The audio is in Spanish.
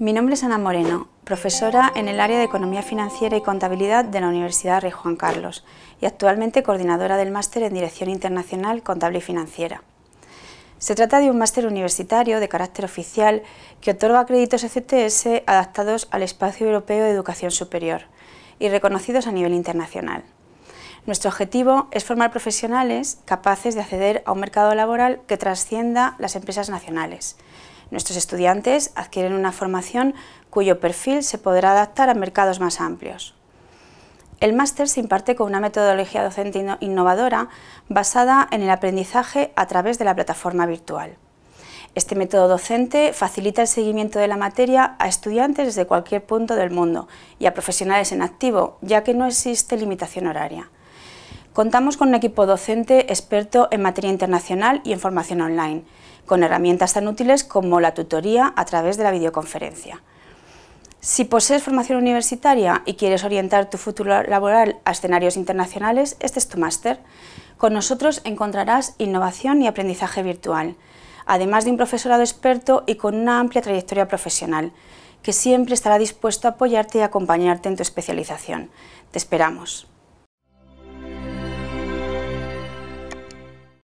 Mi nombre es Ana Moreno, profesora en el área de Economía Financiera y Contabilidad de la Universidad Rey Juan Carlos y actualmente coordinadora del máster en Dirección Internacional Contable y Financiera. Se trata de un máster universitario de carácter oficial que otorga créditos ECTS adaptados al espacio europeo de educación superior y reconocidos a nivel internacional. Nuestro objetivo es formar profesionales capaces de acceder a un mercado laboral que trascienda las empresas nacionales, Nuestros estudiantes adquieren una formación cuyo perfil se podrá adaptar a mercados más amplios. El máster se imparte con una metodología docente innovadora basada en el aprendizaje a través de la plataforma virtual. Este método docente facilita el seguimiento de la materia a estudiantes desde cualquier punto del mundo y a profesionales en activo, ya que no existe limitación horaria. Contamos con un equipo docente experto en materia internacional y en formación online, con herramientas tan útiles como la tutoría a través de la videoconferencia. Si posees formación universitaria y quieres orientar tu futuro laboral a escenarios internacionales, este es tu máster. Con nosotros encontrarás innovación y aprendizaje virtual, además de un profesorado experto y con una amplia trayectoria profesional, que siempre estará dispuesto a apoyarte y acompañarte en tu especialización. Te esperamos.